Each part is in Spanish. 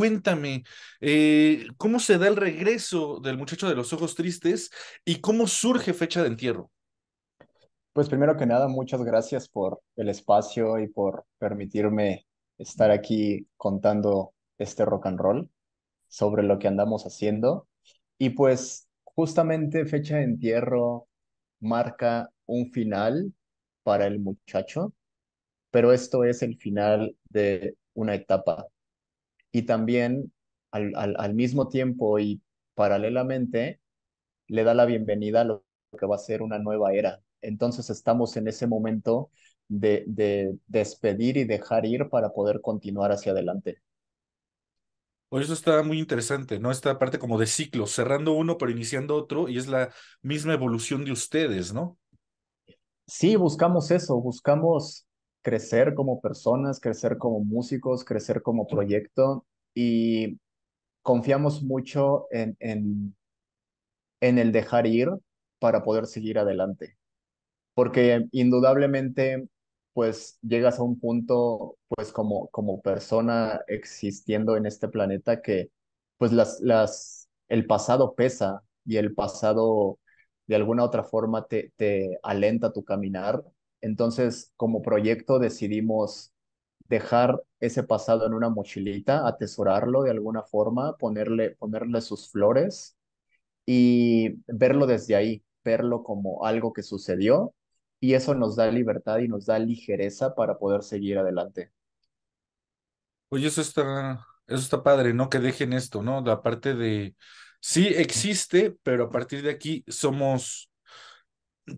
cuéntame, eh, ¿cómo se da el regreso del muchacho de los ojos tristes y cómo surge fecha de entierro? Pues primero que nada, muchas gracias por el espacio y por permitirme estar aquí contando este rock and roll sobre lo que andamos haciendo. Y pues justamente fecha de entierro marca un final para el muchacho, pero esto es el final de una etapa y también al, mismo tiempo y paralelamente le da la bienvenida a lo que va a ser una nueva era. Entonces estamos en ese momento de, de despedir y dejar ir para poder continuar hacia adelante. Pues eso está muy interesante, ¿no? Esta parte como de ciclo, cerrando uno pero iniciando otro y es la misma evolución de ustedes, ¿no? Sí, buscamos eso, buscamos crecer como personas, crecer como músicos, crecer como proyecto y confiamos mucho en, en, el dejar ir para poder seguir adelante. Porque indudablemente, pues llegas a un punto, pues como, como persona existiendo en este planeta que, pues las, las, el pasado pesa y el pasado de alguna otra forma te, te alenta tu caminar entonces, como proyecto decidimos dejar ese pasado en una mochilita, atesorarlo de alguna forma, ponerle, ponerle sus flores y verlo desde ahí, verlo como algo que sucedió y eso nos da libertad y nos da ligereza para poder seguir adelante. Oye, eso está, eso está padre, ¿no? Que dejen esto, ¿no? La parte de, sí existe, pero a partir de aquí somos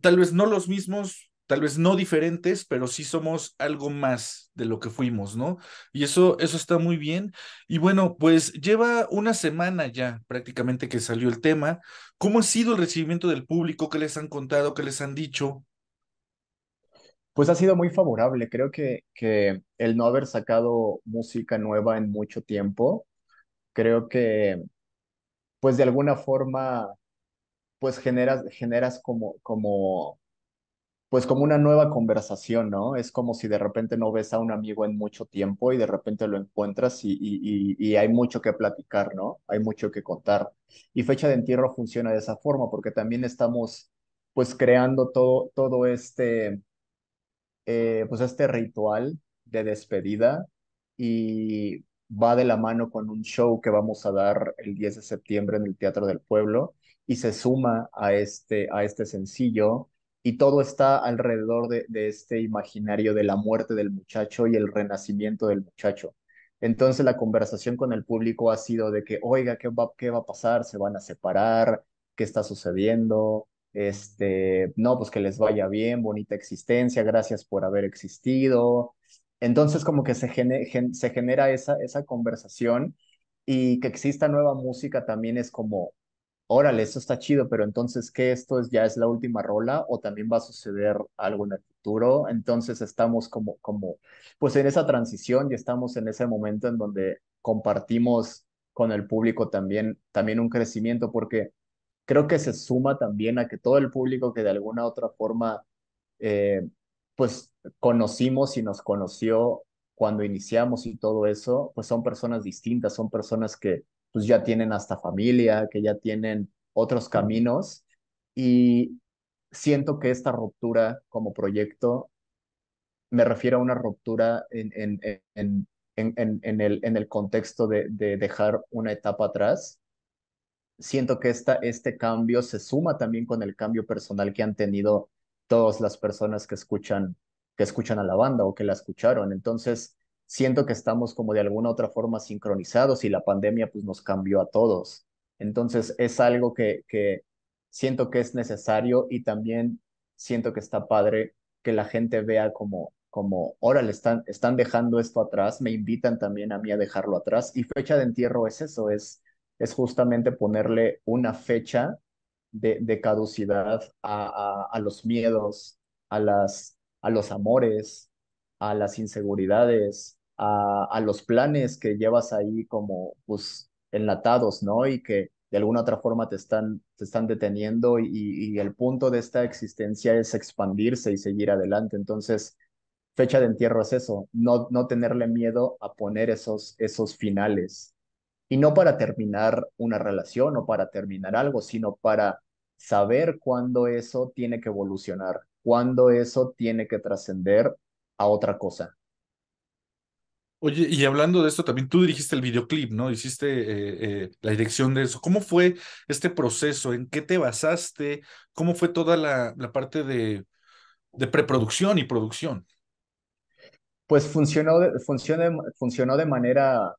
tal vez no los mismos, tal vez no diferentes, pero sí somos algo más de lo que fuimos, ¿no? Y eso, eso está muy bien. Y bueno, pues lleva una semana ya prácticamente que salió el tema. ¿Cómo ha sido el recibimiento del público? ¿Qué les han contado? ¿Qué les han dicho? Pues ha sido muy favorable. Creo que, que el no haber sacado música nueva en mucho tiempo, creo que, pues de alguna forma, pues generas, generas como, como pues como una nueva conversación, ¿no? Es como si de repente no ves a un amigo en mucho tiempo y de repente lo encuentras y, hay mucho que platicar, ¿no? Hay mucho que contar. Y fecha de entierro funciona de esa forma porque también estamos pues creando todo, todo este, eh, pues este ritual de despedida y va de la mano con un show que vamos a dar el 10 de septiembre en el Teatro del Pueblo y se suma a este, a este sencillo y todo está alrededor de, este imaginario de la muerte del muchacho y el renacimiento del muchacho. Entonces la conversación con el público ha sido de que, oiga, ¿qué va, a pasar? ¿Se van a separar? ¿Qué está sucediendo? Este, no, pues que les vaya bien, bonita existencia, gracias por haber existido. Entonces como que se, genera esa, esa conversación y que exista nueva música también es como, órale, esto está chido, pero entonces, ¿qué? ¿Esto es, ya es la última rola o también va a suceder algo en el futuro? Entonces estamos como, como, pues en esa transición y estamos en ese momento en donde compartimos con el público también, también un crecimiento, porque creo que se suma también a que todo el público que de alguna u otra forma, eh, pues conocimos y nos conoció cuando iniciamos y todo eso, pues son personas distintas, son personas que pues ya tienen hasta familia, que ya tienen otros caminos y siento que esta ruptura como proyecto, me refiero a una ruptura en, en, en, en, en el, en el contexto de, de dejar una etapa atrás, siento que esta, este cambio se suma también con el cambio personal que han tenido todas las personas que escuchan, que escuchan a la banda o que la escucharon. Entonces, siento que estamos como de alguna otra forma sincronizados y la pandemia pues nos cambió a todos. Entonces es algo que, que siento que es necesario y también siento que está padre que la gente vea como, como órale, están, están dejando esto atrás, me invitan también a mí a dejarlo atrás. Y fecha de entierro es eso, es, es justamente ponerle una fecha de, caducidad a, a, los miedos, a, las, a los amores, a las inseguridades, a, los planes que llevas ahí como pues enlatados, ¿no? Y que de alguna otra forma te están, te están deteniendo y, el punto de esta existencia es expandirse y seguir adelante. Entonces, fecha de entierro es eso, no, no tenerle miedo a poner esos, esos finales. Y no para terminar una relación o para terminar algo, sino para saber cuándo eso tiene que evolucionar, cuándo eso tiene que trascender a otra cosa. Oye, y hablando de esto también, tú dirigiste el videoclip, ¿no? Hiciste eh, eh, la dirección de eso. ¿Cómo fue este proceso? ¿En qué te basaste? ¿Cómo fue toda la, parte de, preproducción y producción? Pues funcionó, funcionó de manera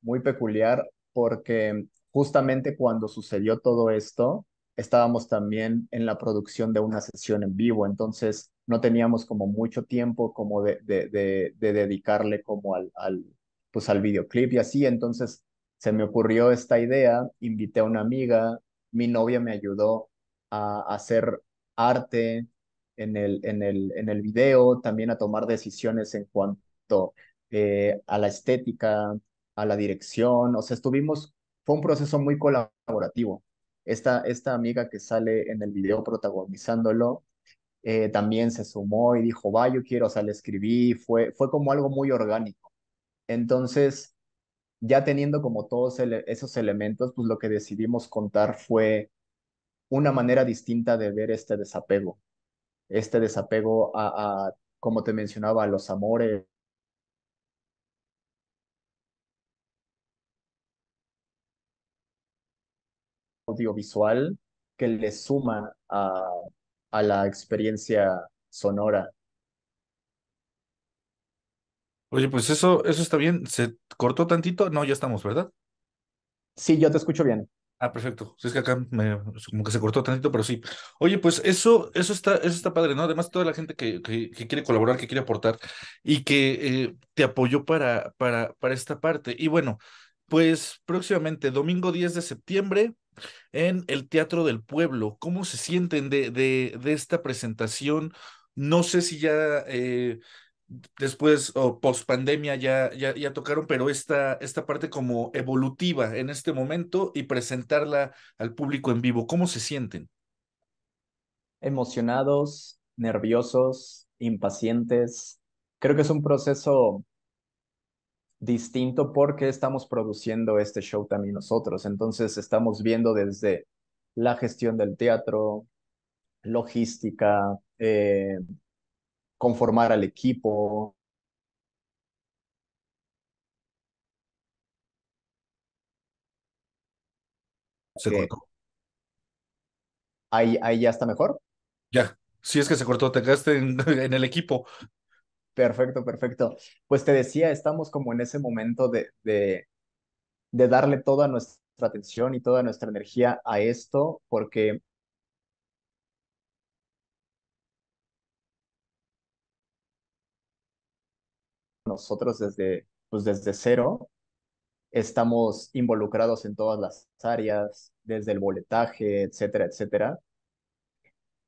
muy peculiar porque justamente cuando sucedió todo esto, estábamos también en la producción de una sesión en vivo. Entonces, no teníamos como mucho tiempo como de, dedicarle como al, al, pues al videoclip y así. Entonces se me ocurrió esta idea, invité a una amiga, mi novia me ayudó a, hacer arte en el, en, el, en el video, también a tomar decisiones en cuanto eh, a la estética, a la dirección, o sea, estuvimos, fue un proceso muy colaborativo. Esta, esta amiga que sale en el video protagonizándolo, eh, también se sumó y dijo, va, yo quiero, o sea, le escribí, fue, fue como algo muy orgánico. Entonces, ya teniendo como todos esos elementos, pues lo que decidimos contar fue una manera distinta de ver este desapego, este desapego a, a como te mencionaba, a los amores, audiovisual que le suma a, a la experiencia sonora. Oye, pues eso, eso está bien. ¿Se cortó tantito? No, ya estamos, ¿verdad? Sí, yo te escucho bien. Ah, perfecto. Es que acá como que se cortó tantito, pero sí. Oye, pues eso, eso está, eso está padre, ¿no? Además, toda la gente que, que, quiere colaborar, que quiere aportar y que eh, te apoyó para, para, para esta parte. Y bueno, pues próximamente, domingo 10 de septiembre, en el Teatro del Pueblo. ¿Cómo se sienten de, de, esta presentación? No sé si ya eh, después o post pandemia ya, ya, ya, tocaron, pero esta, esta parte como evolutiva en este momento y presentarla al público en vivo. ¿Cómo se sienten? Emocionados, nerviosos, impacientes. Creo que es un proceso distinto porque estamos produciendo este show también nosotros. Entonces estamos viendo desde la gestión del teatro, logística, eh, conformar al equipo. Se cortó. ¿Ahí, ya está mejor? Ya, si es que se cortó, te quedaste en el equipo. Perfecto, perfecto. Pues te decía, estamos como en ese momento de, de, de darle toda nuestra atención y toda nuestra energía a esto, porque nosotros desde, pues desde cero estamos involucrados en todas las áreas, desde el boletaje, etcétera, etcétera.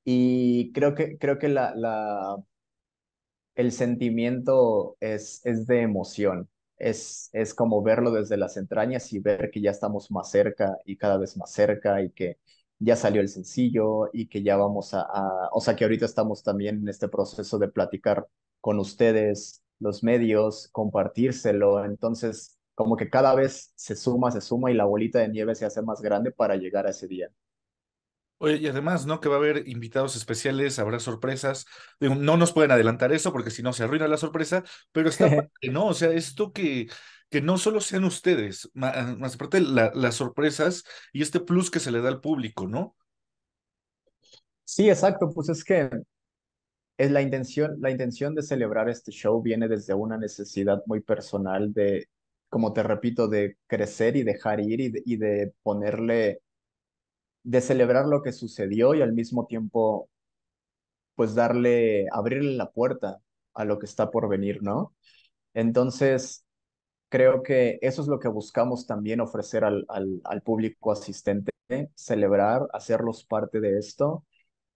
Y creo que, creo que la, la, el sentimiento es, es de emoción, es, es como verlo desde las entrañas y ver que ya estamos más cerca y cada vez más cerca y que ya salió el sencillo y que ya vamos a, a, o sea, que ahorita estamos también en este proceso de platicar con ustedes, los medios, compartírselo. Entonces, como que cada vez se suma, se suma y la bolita de nieve se hace más grande para llegar a ese día. Oye, y además, ¿no? Que va a haber invitados especiales, habrá sorpresas. no nos pueden adelantar eso porque si no se arruina la sorpresa, pero está ¿no? O sea, esto que, que no solo sean ustedes, ah, más, aparte las sorpresas y este plus que se le da al público, ¿no? Sí, exacto, pues es que es la intención, la intención de celebrar este show viene desde una necesidad muy personal de, como te repito, de crecer y dejar ir y y de ponerle de celebrar lo que sucedió y al mismo tiempo, pues darle, abrirle la puerta a lo que está por venir, ¿no? Entonces, creo que eso es lo que buscamos también ofrecer al, al, público asistente, celebrar, hacerlos parte de esto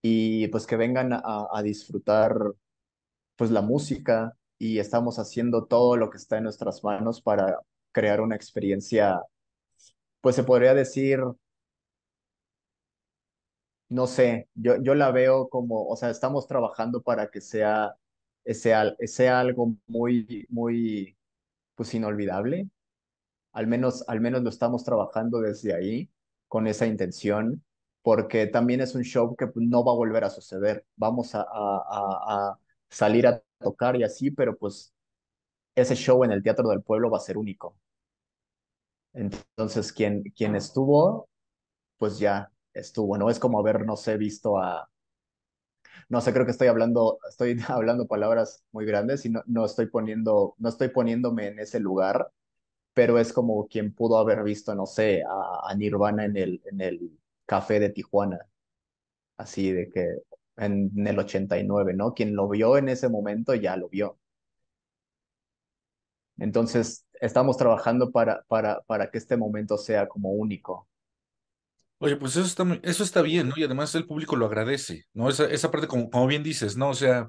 y pues que vengan a, a disfrutar pues la música y estamos haciendo todo lo que está en nuestras manos para crear una experiencia, pues se podría decir, no sé, yo, yo la veo como, o sea, estamos trabajando para que sea, sea algo muy, muy, pues inolvidable. Al menos, al menos lo estamos trabajando desde ahí, con esa intención, porque también es un show que pues, no va a volver a suceder. Vamos a, a, salir a tocar y así, pero pues ese show en el Teatro del Pueblo va a ser único. Entonces, quien, quien estuvo, pues ya estuvo, ¿no? Es como haber, no sé, visto a, no sé, creo que estoy hablando, estoy hablando palabras muy grandes y no, no estoy poniendo, no estoy poniéndome en ese lugar, pero es como quien pudo haber visto, no sé, a, Nirvana en el, en el café de Tijuana, así de que en, el 89, ¿no? Quien lo vio en ese momento ya lo vio. Entonces, estamos trabajando para, para, para que este momento sea como único. Oye, pues eso está, eso está bien, ¿no? Y además el público lo agradece, ¿no? Esa, parte, como, como bien dices, ¿no? O sea,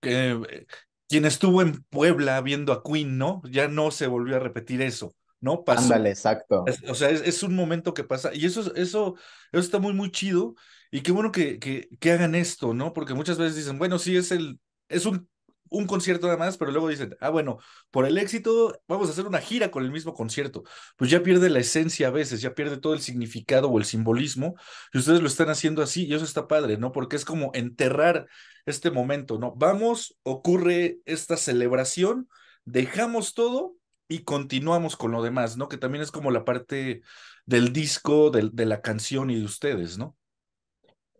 que, eh, quien estuvo en Puebla viendo a Queen, ¿no? Ya no se volvió a repetir eso, ¿no? Ándale, exacto. O sea, es, un momento que pasa y eso, eso, eso está muy, muy chido y qué bueno que, que, hagan esto, ¿no? Porque muchas veces dicen, bueno, sí, es el, es un un concierto nada más, pero luego dicen, ah, bueno, por el éxito vamos a hacer una gira con el mismo concierto. Pues ya pierde la esencia a veces, ya pierde todo el significado o el simbolismo, y ustedes lo están haciendo así, y eso está padre, ¿no? Porque es como enterrar este momento, ¿no? Vamos, ocurre esta celebración, dejamos todo y continuamos con lo demás, ¿no? Que también es como la parte del disco, del, de la canción y de ustedes, ¿no?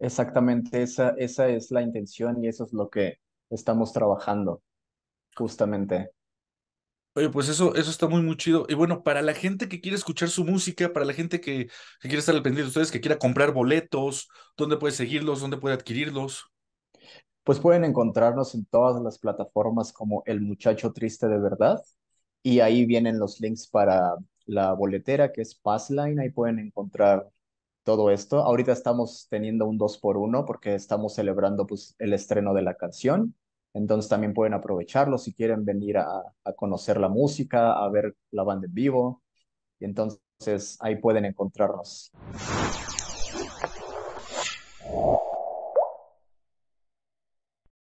Exactamente, esa, esa es la intención y eso es lo que estamos trabajando, justamente. Oye, pues eso, eso está muy, muy chido. Y bueno, para la gente que quiere escuchar su música, para la gente que, que quiere estar al pendiente de ustedes, que quiera comprar boletos, ¿dónde puede seguirlos? ¿Dónde puede adquirirlos? Pues pueden encontrarnos en todas las plataformas como El Muchacho Triste de Verdad. Y ahí vienen los links para la boletera que es Passline. Ahí pueden encontrar todo esto. Ahorita estamos teniendo un 2 por 1 porque estamos celebrando pues, el estreno de la canción. Entonces también pueden aprovecharlo si quieren venir a, a conocer la música, a ver la banda en vivo. Y entonces ahí pueden encontrarnos.